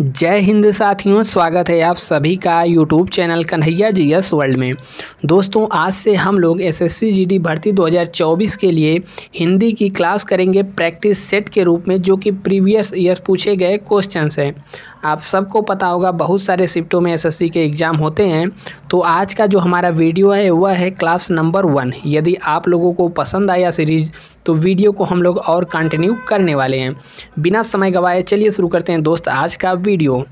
जय हिंद साथियों स्वागत है आप सभी का YouTube channel Kanhaiya G S world में दोस्तों आज से हम लोग एसएससी जीडी भर्ती 2024 के लिए हिंदी की क्लास करेंगे प्रैक्टिस सेट के रूप में जो कि प्रीवियस ईयर पूछे गए क्वेश्चंस हैं आप सबको पता होगा बहुत सारे शिफ्टों में एसएससी के एग्ज़ाम होते हैं तो आज का जो हमारा वीडियो है वह है क्लास नंबर वन यदि आप लोगों को पसंद आया सीरीज तो वीडियो को हम लोग और कंटिन्यू करने वाले हैं बिना समय गवाए चलिए शुरू करते हैं दोस्त आज का वीडियो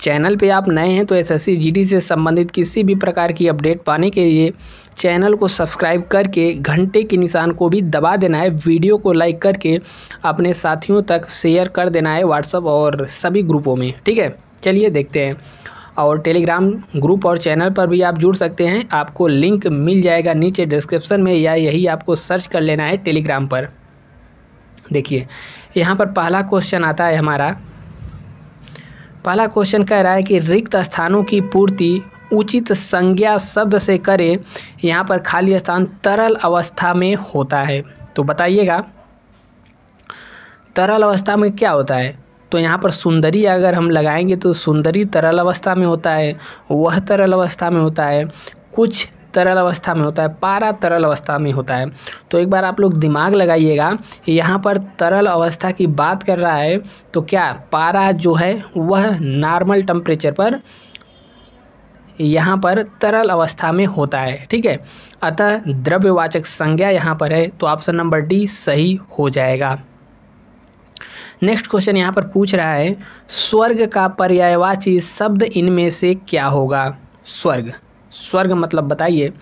चैनल पे आप नए हैं तो एसएससी जीडी से संबंधित किसी भी प्रकार की अपडेट पाने के लिए चैनल को सब्सक्राइब करके घंटे के निशान को भी दबा देना है वीडियो को लाइक करके अपने साथियों तक शेयर कर देना है व्हाट्सअप और सभी ग्रुपों में ठीक है चलिए देखते हैं और टेलीग्राम ग्रुप और चैनल पर भी आप जुड़ सकते हैं आपको लिंक मिल जाएगा नीचे डिस्क्रिप्शन में या यही आपको सर्च कर लेना है टेलीग्राम पर देखिए यहाँ पर पहला क्वेश्चन आता है हमारा पहला क्वेश्चन कह रहा है कि रिक्त स्थानों की पूर्ति उचित संज्ञा शब्द से करें यहाँ पर खाली स्थान तरल अवस्था में होता है तो बताइएगा तरल अवस्था में क्या होता है तो यहाँ पर सुंदरी अगर हम लगाएंगे तो सुंदरी तरल अवस्था में होता है वह तरल अवस्था में होता है कुछ तरल अवस्था में होता है पारा तरल अवस्था में होता है तो एक बार आप लोग दिमाग लगाइएगा यहाँ पर तरल अवस्था की बात कर रहा है तो क्या पारा जो है वह नॉर्मल टेम्परेचर पर यहाँ पर तरल अवस्था में होता है ठीक है अतः द्रव्यवाचक संज्ञा यहाँ पर है तो ऑप्शन नंबर डी सही हो जाएगा नेक्स्ट क्वेश्चन यहाँ पर पूछ रहा है स्वर्ग का पर्यायवाची शब्द इनमें से क्या होगा स्वर्ग स्वर्ग मतलब बताइए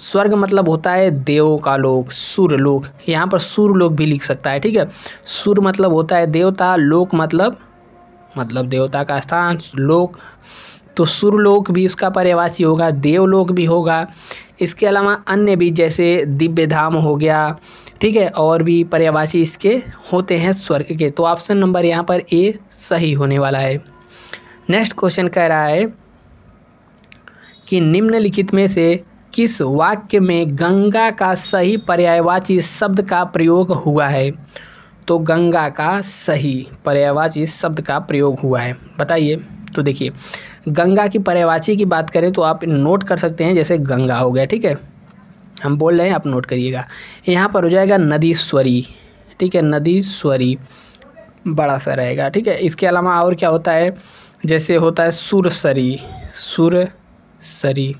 स्वर्ग मतलब होता है देवों का लोक लोक यहाँ पर लोक भी लिख सकता है ठीक है सूर्य मतलब होता है देवता लोक मतलब मतलब देवता का स्थान लोक तो सुरलोक भी इसका पर्यवाची होगा देवलोक भी होगा इसके अलावा अन्य भी जैसे दिव्य धाम हो गया ठीक है और भी पर्यवाची इसके होते हैं स्वर्ग के तो ऑप्शन नंबर यहाँ पर ए सही होने वाला है नेक्स्ट क्वेश्चन कह रहा है कि निम्नलिखित में से किस वाक्य में गंगा का सही पर्यायवाची शब्द का प्रयोग हुआ है तो गंगा का सही पर्यायवाची शब्द का प्रयोग हुआ है बताइए तो देखिए गंगा की पर्यायवाची की बात करें तो आप नोट कर सकते हैं जैसे गंगा हो गया ठीक है हम बोल रहे हैं आप नोट करिएगा यहाँ पर हो जाएगा नदी स्वरी ठीक है नदी स्वरी बड़ा सा रहेगा ठीक है इसके अलावा और क्या होता है जैसे होता है सुरसरी सुर सरी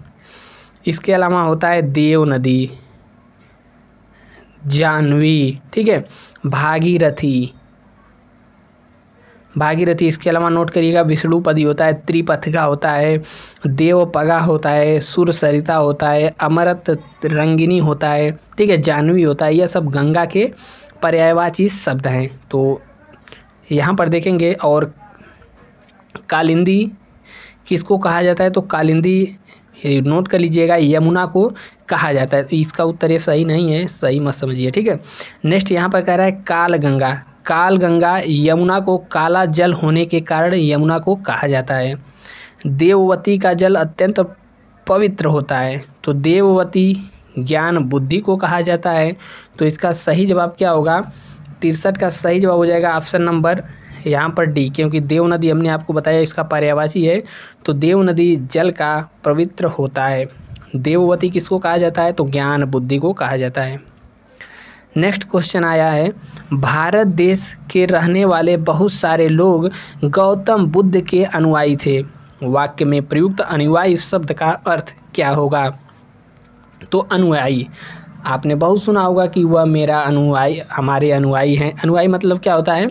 इसके अलावा होता है देव नदी जानवी ठीक है भागीरथी भागीरथी इसके अलावा नोट करिएगा विष्णुपदी होता है त्रिपथ का होता है देवपगा होता है सुर सरिता होता है अमरत रंगिनी होता है ठीक है जानवी होता है यह सब गंगा के पर्यायवाची शब्द हैं तो यहाँ पर देखेंगे और कालिंदी किसको कहा जाता है तो कालिंदी नोट कर लीजिएगा यमुना को कहा जाता है तो इसका उत्तर ये सही नहीं है सही मत समझिए ठीक है नेक्स्ट यहाँ पर कह रहा है कालगंगा कालगंगा यमुना को काला जल होने के कारण यमुना को कहा जाता है देववती का जल अत्यंत पवित्र होता है तो देववती ज्ञान बुद्धि को कहा जाता है तो इसका सही जवाब क्या होगा तिरसठ का सही जवाब हो जाएगा ऑप्शन नंबर यहाँ पर डी क्योंकि देव नदी हमने आपको बताया इसका पर्यावासी है तो देव नदी जल का पवित्र होता है देववती किसको कहा जाता है तो ज्ञान बुद्धि को कहा जाता है नेक्स्ट क्वेश्चन आया है भारत देश के रहने वाले बहुत सारे लोग गौतम बुद्ध के अनुयायी थे वाक्य में प्रयुक्त अनुयायी शब्द का अर्थ क्या होगा तो अनुयायी आपने बहुत सुना होगा कि वह मेरा अनुयायी हमारे अनुयायी हैं अनुयायी मतलब क्या होता है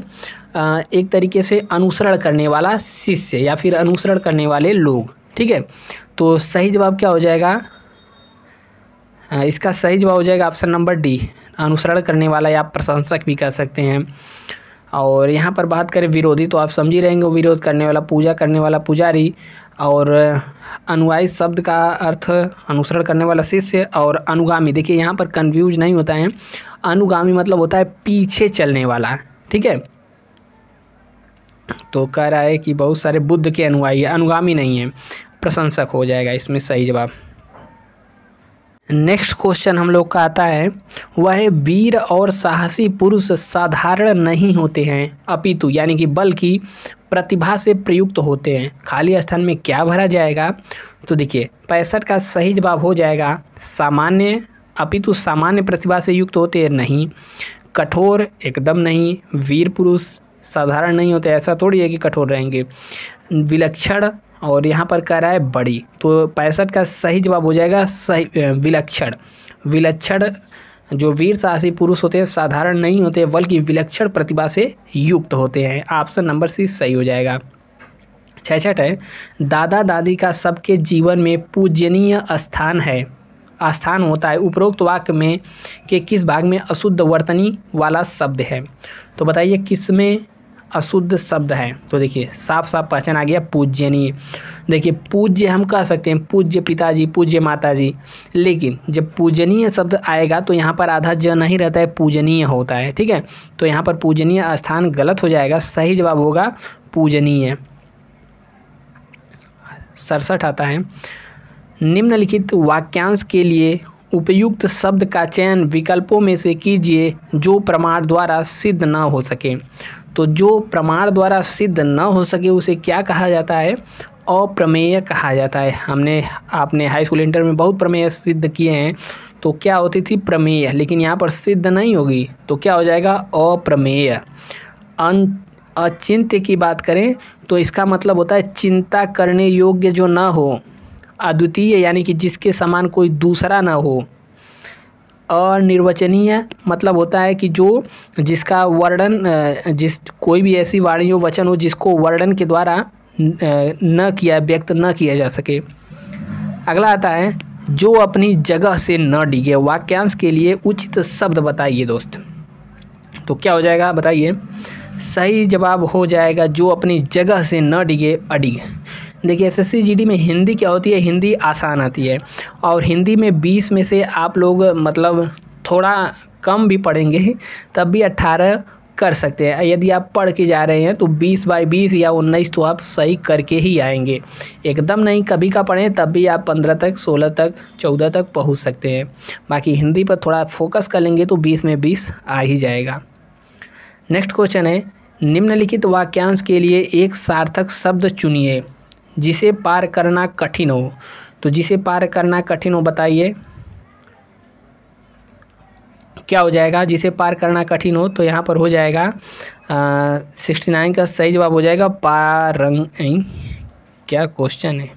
एक तरीके से अनुसरण करने वाला शिष्य या फिर अनुसरण करने वाले लोग ठीक है तो सही जवाब क्या हो जाएगा इसका सही जवाब हो जाएगा ऑप्शन नंबर डी अनुसरण करने वाला या प्रशंसक भी कह सकते हैं और यहाँ पर बात करें विरोधी तो आप समझ ही रहेंगे विरोध करने वाला पूजा करने वाला पुजारी और अनुवाई शब्द का अर्थ अनुसरण करने वाला शिष्य और अनुगामी देखिए यहाँ पर कन्फ्यूज नहीं होता है अनुगामी मतलब होता है पीछे चलने वाला ठीक है तो कह रहा है कि बहुत सारे बुद्ध के अनुयायी है अनुगामी नहीं है प्रशंसक हो जाएगा इसमें सही जवाब नेक्स्ट क्वेश्चन हम लोग का आता है वह वीर और साहसी पुरुष साधारण नहीं होते हैं अपितु यानी कि बल्कि प्रतिभा से प्रयुक्त होते हैं खाली स्थान में क्या भरा जाएगा तो देखिए पैंसठ का सही जवाब हो जाएगा सामान्य अपितु सामान्य प्रतिभा से युक्त होते हैं नहीं कठोर एकदम नहीं वीर पुरुष साधारण नहीं होते ऐसा थोड़ी है कि कठोर रहेंगे विलक्षण और यहाँ पर कह रहा है बड़ी तो पैंसठ का सही जवाब हो जाएगा सही विलक्षण विलक्षण जो वीर साहसी पुरुष होते हैं साधारण नहीं होते बल्कि विलक्षण प्रतिभा से युक्त होते हैं ऑप्शन नंबर सी सही हो जाएगा छठ है दादा दादी का सबके जीवन में पूजनीय स्थान है स्थान होता है उपरोक्त वाक्य में के किस भाग में अशुद्ध वर्तनी वाला शब्द है तो बताइए किस में अशुद्ध शब्द है तो देखिए साफ साफ पहचान आ गया पूज्यनीय देखिए पूज्य हम कह सकते हैं पूज्य पिताजी पूज्य माताजी लेकिन जब पूजनीय शब्द आएगा तो यहाँ पर आधा ज नहीं रहता है पूजनीय होता है ठीक है तो यहाँ पर पूजनीय स्थान गलत हो जाएगा सही जवाब होगा पूजनीय सड़सठ आता है निम्नलिखित वाक्यांश के लिए उपयुक्त शब्द का चयन विकल्पों में से कीजिए जो प्रमाण द्वारा सिद्ध न हो सके तो जो प्रमाण द्वारा सिद्ध न हो सके उसे क्या कहा जाता है अप्रमेय कहा जाता है हमने आपने हाई स्कूल इंटर में बहुत प्रमेय सिद्ध किए हैं तो क्या होती थी प्रमेय लेकिन यहाँ पर सिद्ध नहीं होगी तो क्या हो जाएगा अप्रमेय अन अचिंत्य की बात करें तो इसका मतलब होता है चिंता करने योग्य जो ना हो अद्वितीय यानी कि जिसके समान कोई दूसरा ना हो अनिर्वचनीय मतलब होता है कि जो जिसका वर्णन जिस कोई भी ऐसी वाणी हो वचन हो जिसको वर्णन के द्वारा न किया व्यक्त न किया जा सके अगला आता है जो अपनी जगह से न डिगे वाक्यांश के लिए उचित शब्द बताइए दोस्त तो क्या हो जाएगा बताइए सही जवाब हो जाएगा जो अपनी जगह से न डिगे अडिग देखिए एसएससी जीडी में हिंदी क्या होती है हिंदी आसान आती है और हिंदी में बीस में से आप लोग मतलब थोड़ा कम भी पढ़ेंगे तब भी अट्ठारह कर सकते हैं यदि आप पढ़ के जा रहे हैं तो 20 बाई 20 या 19 तो आप सही करके ही आएंगे एकदम नहीं कभी का पढ़ें तब भी आप 15 तक 16 तक 14 तक पहुंच सकते हैं बाकी हिंदी पर थोड़ा फोकस कर लेंगे तो बीस में बीस आ ही जाएगा नेक्स्ट क्वेश्चन है निम्नलिखित वाक्यांश के लिए एक सार्थक शब्द चुनिए जिसे पार करना कठिन हो तो जिसे पार करना कठिन हो बताइए क्या हो जाएगा जिसे पार करना कठिन हो तो यहाँ पर हो जाएगा सिक्सटी नाइन का सही जवाब हो जाएगा पारंग क्या क्वेश्चन है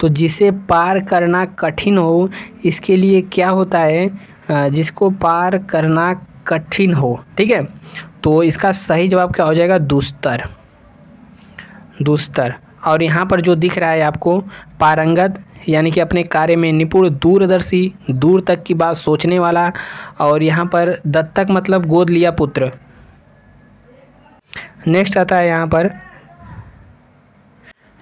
तो जिसे पार करना कठिन हो इसके लिए क्या होता है जिसको पार करना कठिन हो ठीक है तो इसका सही जवाब क्या हो जाएगा दुस्तर दूस्तर और यहाँ पर जो दिख रहा है आपको पारंगत यानी कि अपने कार्य में निपुण दूरदर्शी दूर तक की बात सोचने वाला और यहाँ पर दत्तक मतलब गोद लिया पुत्र नेक्स्ट आता है यहाँ पर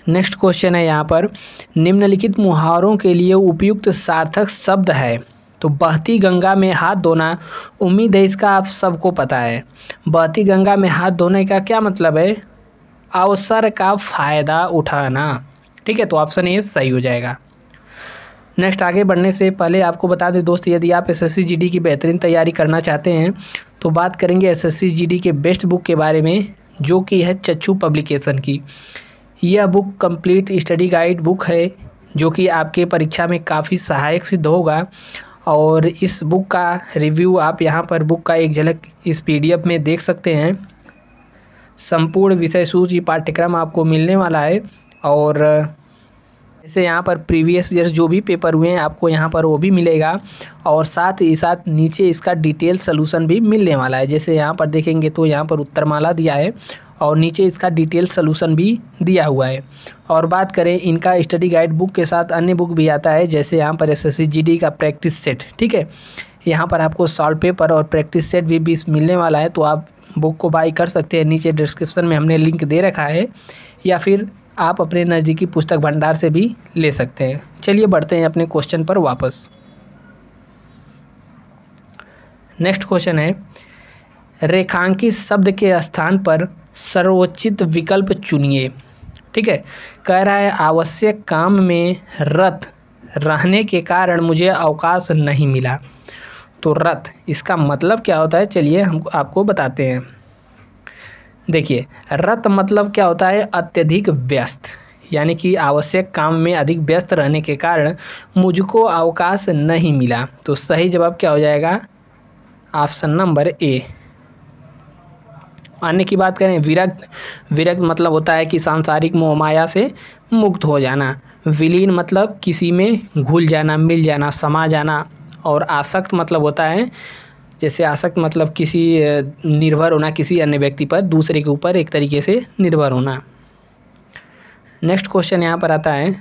नेक्स्ट क्वेश्चन है यहाँ पर निम्नलिखित मुहावरों के लिए उपयुक्त सार्थक शब्द है तो बहती गंगा में हाथ धोना उम्मीद है इसका आप सबको पता है बहती गंगा में हाथ धोने का क्या मतलब है अवसर का फ़ायदा उठाना ठीक है तो ऑप्शन ए सही हो जाएगा नेक्स्ट आगे बढ़ने से पहले आपको बता दें दोस्त यदि आप एसएससी जीडी की बेहतरीन तैयारी करना चाहते हैं तो बात करेंगे एसएससी जीडी के बेस्ट बुक के बारे में जो कि है चच्चू पब्लिकेशन की यह book complete study guide book है जो कि आपके परीक्षा में काफ़ी सहायक सिद्ध होगा और इस बुक का रिव्यू आप यहाँ पर बुक का एक झलक इस पी में देख सकते हैं संपूर्ण विषय सूची पाठ्यक्रम आपको मिलने वाला है और जैसे यहाँ पर प्रीवियस ईयर जो भी पेपर हुए हैं आपको यहाँ पर वो भी मिलेगा और साथ ही साथ नीचे इसका डिटेल सलूशन भी मिलने वाला है जैसे यहाँ पर देखेंगे तो यहाँ पर उत्तरमाला दिया है और नीचे इसका डिटेल सलूशन भी दिया हुआ है और बात करें इनका स्टडी गाइड बुक के साथ अन्य बुक भी आता है जैसे यहाँ पर एस एस का प्रैक्टिस सेट ठीक है यहाँ पर आपको सॉल्व पेपर और प्रैक्टिस सेट भी बीस मिलने वाला है तो आप बुक को बाई कर सकते हैं नीचे डिस्क्रिप्शन में हमने लिंक दे रखा है या फिर आप अपने नज़दीकी पुस्तक भंडार से भी ले सकते हैं चलिए बढ़ते हैं अपने क्वेश्चन पर वापस नेक्स्ट क्वेश्चन है रेखांकित शब्द के स्थान पर सर्वोचित विकल्प चुनिए ठीक है कह रहा है आवश्यक काम में रत रहने के कारण मुझे अवकाश नहीं मिला तो रथ इसका मतलब क्या होता है चलिए हम आपको बताते हैं देखिए रथ मतलब क्या होता है अत्यधिक व्यस्त यानी कि आवश्यक काम में अधिक व्यस्त रहने के कारण मुझको अवकाश नहीं मिला तो सही जवाब क्या हो जाएगा ऑप्शन नंबर ए अन्य की बात करें विरक्त विरक्त मतलब होता है कि सांसारिक मोहमाया से मुक्त हो जाना विलीन मतलब किसी में घुल जाना मिल जाना समा जाना और आसक्त मतलब होता है जैसे आसक्त मतलब किसी निर्भर होना किसी अन्य व्यक्ति पर दूसरे के ऊपर एक तरीके से निर्भर होना नेक्स्ट क्वेश्चन यहाँ पर आता है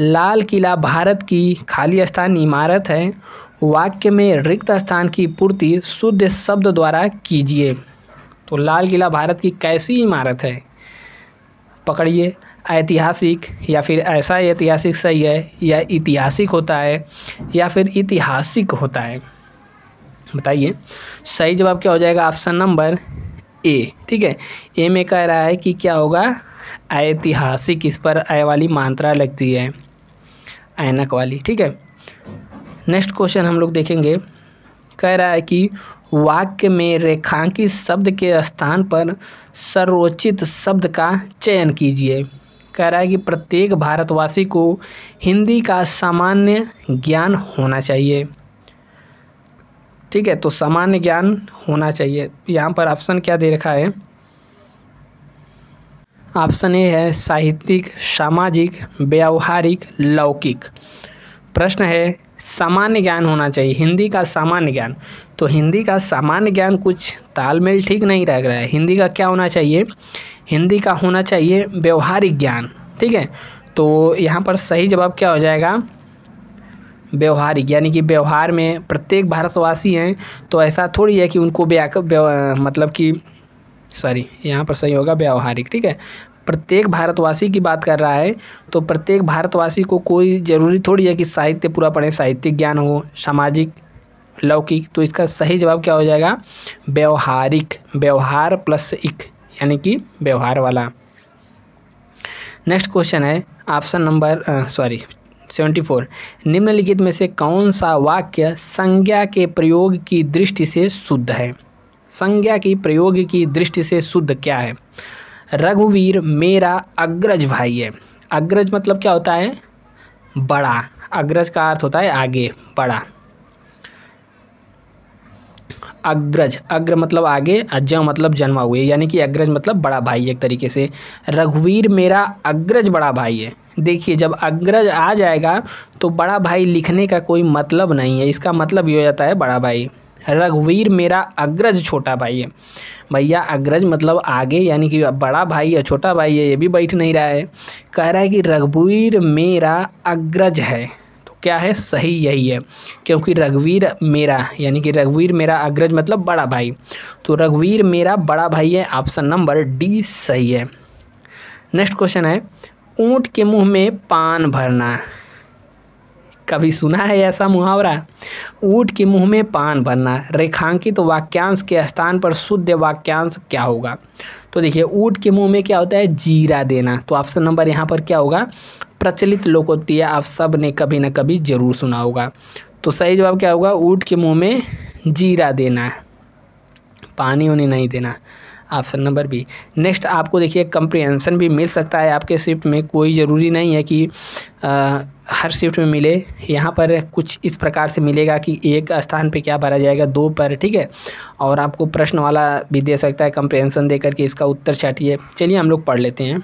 लाल किला भारत की खाली स्थान इमारत है वाक्य में रिक्त स्थान की पूर्ति शुद्ध शब्द द्वारा कीजिए तो लाल किला भारत की कैसी इमारत है पकड़िए ऐतिहासिक या फिर ऐसा ऐतिहासिक सही है या ऐतिहासिक होता है या फिर ऐतिहासिक होता है बताइए सही जवाब क्या हो जाएगा ऑप्शन नंबर ए ठीक है ए में कह रहा है कि क्या होगा ऐतिहासिक इस पर आय वाली मात्रा लगती है ऐनक वाली ठीक है नेक्स्ट क्वेश्चन हम लोग देखेंगे कह रहा है कि वाक्य में रेखांकित शब्द के स्थान पर सर्वोचित शब्द का चयन कीजिए कह रहा है कि प्रत्येक भारतवासी को हिंदी का सामान्य ज्ञान होना चाहिए ठीक है तो सामान्य ज्ञान होना चाहिए यहाँ पर ऑप्शन क्या दे रखा है ऑप्शन ए है साहित्यिक सामाजिक व्यावहारिक लौकिक प्रश्न है सामान्य ज्ञान होना चाहिए हिंदी का सामान्य ज्ञान तो हिंदी का सामान्य ज्ञान कुछ तालमेल ठीक नहीं रह रहा है हिंदी का क्या होना चाहिए हिंदी का होना चाहिए व्यवहारिक ज्ञान ठीक है तो यहाँ पर सही जवाब क्या हो जाएगा व्यवहारिक यानी कि व्यवहार में प्रत्येक भारतवासी हैं तो ऐसा थोड़ी है कि उनको व्या मतलब कि सॉरी यहाँ पर सही होगा व्यवहारिक ठीक है प्रत्येक भारतवासी की बात कर रहा है तो प्रत्येक भारतवासी को कोई ज़रूरी थोड़ी है कि साहित्य पूरा पढ़े साहित्यिक ज्ञान हो सामाजिक लौकिक तो इसका सही जवाब क्या हो जाएगा व्यवहारिक व्यवहार प्लस इक यानी कि व्यवहार वाला नेक्स्ट क्वेश्चन है option number sorry seventy four निम्नलिखित में से कौन सा वाक्य संज्ञा के प्रयोग की दृष्टि से शुद्ध है संज्ञा की प्रयोग की दृष्टि से शुद्ध क्या है रघुवीर मेरा अग्रज भाई है अग्रज मतलब क्या होता है बड़ा अग्रज का अर्थ होता है आगे बड़ा अग्रज अग्र मतलब आगे अज मतलब जन्मा हुए यानी कि अग्रज मतलब बड़ा भाई एक तरीके से रघुवीर मेरा अग्रज बड़ा भाई है देखिए जब अग्रज आ जाएगा तो बड़ा भाई लिखने का कोई मतलब नहीं है इसका मतलब ये हो जाता है बड़ा भाई रघुवीर मेरा अग्रज छोटा भाई है भैया अग्रज मतलब आगे यानी कि बड़ा भाई या छोटा भाई है ये भी बैठ नहीं रहा है कह रहा है कि रघुवीर मेरा अग्रज है तो क्या है सही यही है क्योंकि रघुवीर मेरा यानी कि रघुवीर मेरा अग्रज मतलब बड़ा भाई तो रघुवीर मेरा बड़ा भाई है ऑप्शन नंबर डी सही है नेक्स्ट क्वेश्चन है ऊँट के मुँह में पान भरना कभी सुना है ऐसा मुहावरा ऊँट के मुंह में पान भरना रेखांकित तो वाक्यांश के स्थान पर शुद्ध वाक्यांश क्या होगा तो देखिए ऊँट के मुंह में क्या होता है जीरा देना तो ऑप्शन नंबर यहाँ पर क्या होगा प्रचलित लोकोत्तीय आप सब ने कभी ना कभी जरूर सुना होगा तो सही जवाब क्या होगा ऊँट के मुँह में जीरा देना पानी उन्हें नहीं देना ऑप्शन नंबर बी नेक्स्ट आपको देखिए कंप्रिहेंसन भी मिल सकता है आपके शिफ्ट में कोई ज़रूरी नहीं है कि आ, हर शिफ्ट में मिले यहाँ पर कुछ इस प्रकार से मिलेगा कि एक स्थान पे क्या भरा जाएगा दो पर ठीक है और आपको प्रश्न वाला भी दे सकता है कंप्रिहेंसन दे करके इसका उत्तर छाटिए चलिए हम लोग पढ़ लेते हैं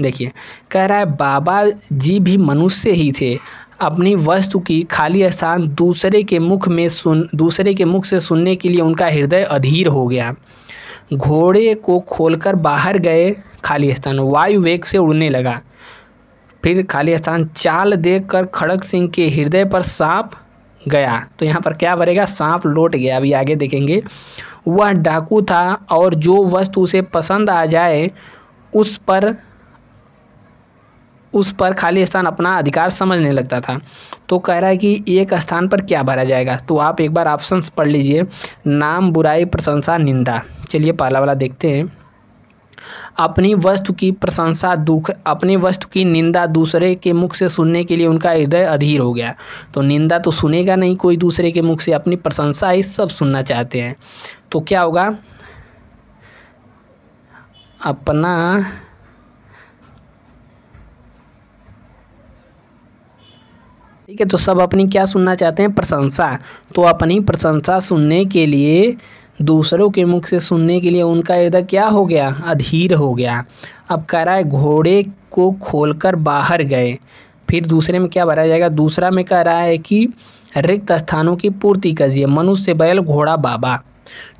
देखिए कह रहा है बाबा जी भी मनुष्य ही थे अपनी वस्तु की खाली स्थान दूसरे के मुख में सुन दूसरे के मुख से सुनने के लिए उनका हृदय अधीर हो गया घोड़े को खोलकर बाहर गए खाली स्थान वायु वेग से उड़ने लगा फिर खाली स्थान चाल देखकर खड़क सिंह के हृदय पर सांप गया तो यहाँ पर क्या बनेगा सांप लौट गया अभी आगे देखेंगे वह डाकू था और जो वस्तु उसे पसंद आ जाए उस पर उस पर खाली स्थान अपना अधिकार समझने लगता था तो कह रहा है कि एक स्थान पर क्या भरा जाएगा तो आप एक बार ऑप्शंस पढ़ लीजिए नाम बुराई प्रशंसा निंदा चलिए पहला वाला देखते हैं अपनी वस्तु की प्रशंसा दुख अपनी वस्तु की निंदा दूसरे के मुख से सुनने के लिए उनका हृदय अधीर हो गया तो निंदा तो सुनेगा नहीं कोई दूसरे के मुख से अपनी प्रशंसा ही सब सुनना चाहते हैं तो क्या होगा अपना ठीक है तो सब अपनी क्या सुनना चाहते हैं प्रशंसा तो अपनी प्रशंसा सुनने के लिए दूसरों के मुख से सुनने के लिए उनका हृदय क्या हो गया अधीर हो गया अब कह रहा है घोड़े को खोलकर बाहर गए फिर दूसरे में क्या भरा जाएगा दूसरा में कह रहा है कि रिक्त स्थानों की पूर्ति करिए मनुष्य बैल घोड़ा बाबा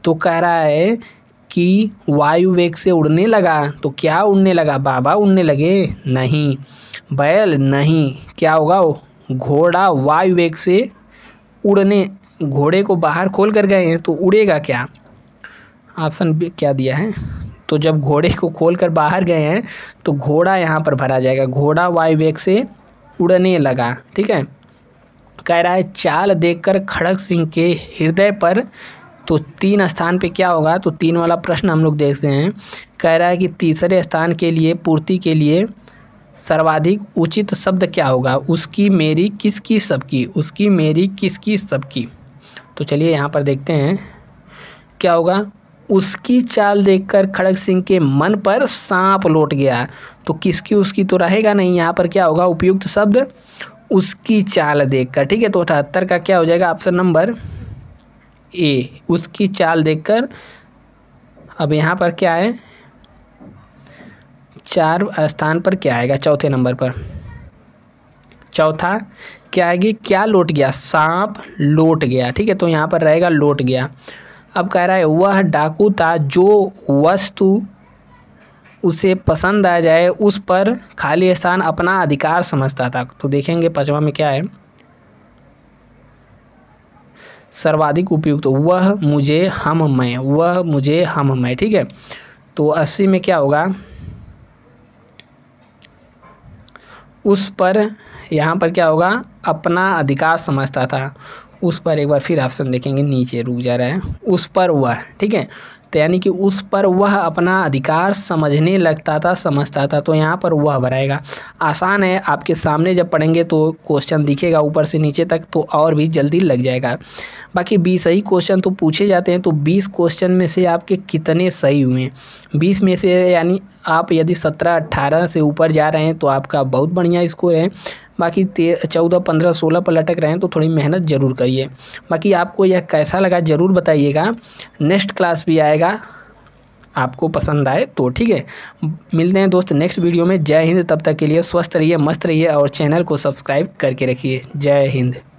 तो कह रहा है कि वायु वेग से उड़ने लगा तो क्या उड़ने लगा बाबा उड़ने लगे नहीं बैल नहीं क्या होगा वो घोड़ा वायु वेग से उड़ने घोड़े को बाहर खोल कर गए हैं तो उड़ेगा क्या ऑप्शन क्या दिया है तो जब घोड़े को खोल कर बाहर गए हैं तो घोड़ा यहाँ पर भरा जाएगा घोड़ा वायु वेग से उड़ने लगा ठीक है कह रहा है चाल देखकर खड़ग सिंह के हृदय पर तो तीन स्थान पे क्या होगा तो तीन वाला प्रश्न हम लोग देखते हैं कह रहा है कि तीसरे स्थान के लिए पूर्ति के लिए सर्वाधिक उचित शब्द क्या होगा उसकी मेरी किसकी सबकी उसकी मेरी किसकी सबकी तो चलिए यहाँ पर देखते हैं क्या होगा उसकी चाल देखकर खड़ग सिंह के मन पर सांप लौट गया तो किसकी उसकी तो रहेगा नहीं यहाँ पर क्या होगा उपयुक्त शब्द उसकी चाल देखकर ठीक है तो अठहत्तर का क्या हो जाएगा ऑप्शन नंबर ए उसकी चाल देखकर अब यहाँ पर क्या है चार स्थान पर क्या आएगा चौथे नंबर पर चौथा क्या आएगी क्या लोट गया सांप लोट गया ठीक है तो यहाँ पर रहेगा लोट गया अब कह रहा है वह डाकू था जो वस्तु उसे पसंद आ जाए उस पर खाली स्थान अपना अधिकार समझता था तो देखेंगे पचवा में क्या है सर्वाधिक उपयुक्त तो वह मुझे हम मैं वह मुझे हम मैं ठीक है तो अस्सी में क्या होगा उस पर यहाँ पर क्या होगा अपना अधिकार समझता था उस पर एक बार फिर ऑप्शन देखेंगे नीचे रुक जा रहा है उस पर वह ठीक है तो यानी कि उस पर वह अपना अधिकार समझने लगता था समझता था तो यहाँ पर वह भरेगा आसान है आपके सामने जब पढ़ेंगे तो क्वेश्चन दिखेगा ऊपर से नीचे तक तो और भी जल्दी लग जाएगा बाकी बीस सही क्वेश्चन तो पूछे जाते हैं तो बीस क्वेश्चन में से आपके कितने सही हुए हैं बीस में से यानी आप यदि सत्रह अट्ठारह से ऊपर जा रहे हैं तो आपका बहुत बढ़िया स्कोर है बाकी चौदह पंद्रह सोलह पर लटक रहे हैं तो थोड़ी मेहनत ज़रूर करिए बाकी आपको यह कैसा लगा ज़रूर बताइएगा नेक्स्ट क्लास भी आएगा आपको पसंद आए तो ठीक है मिलते हैं दोस्त नेक्स्ट वीडियो में जय हिंद तब तक के लिए स्वस्थ रहिए मस्त रहिए और चैनल को सब्सक्राइब करके रखिए जय हिंद